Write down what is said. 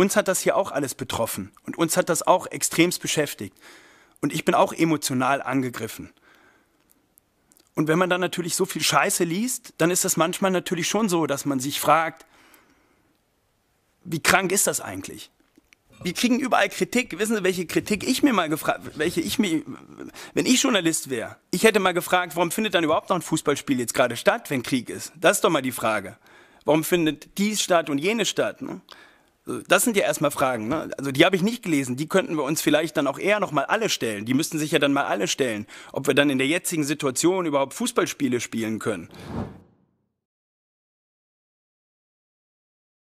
Uns hat das hier auch alles betroffen und uns hat das auch extremst beschäftigt. Und ich bin auch emotional angegriffen. Und wenn man dann natürlich so viel Scheiße liest, dann ist das manchmal natürlich schon so, dass man sich fragt, wie krank ist das eigentlich? Wir kriegen überall Kritik. Wissen Sie, welche Kritik ich mir mal gefragt, welche ich mir, wenn ich Journalist wäre, ich hätte mal gefragt, warum findet dann überhaupt noch ein Fußballspiel jetzt gerade statt, wenn Krieg ist? Das ist doch mal die Frage. Warum findet dies statt und jenes statt? Ne? Das sind ja erstmal Fragen. Ne? Also die habe ich nicht gelesen. Die könnten wir uns vielleicht dann auch eher nochmal alle stellen. Die müssten sich ja dann mal alle stellen, ob wir dann in der jetzigen Situation überhaupt Fußballspiele spielen können.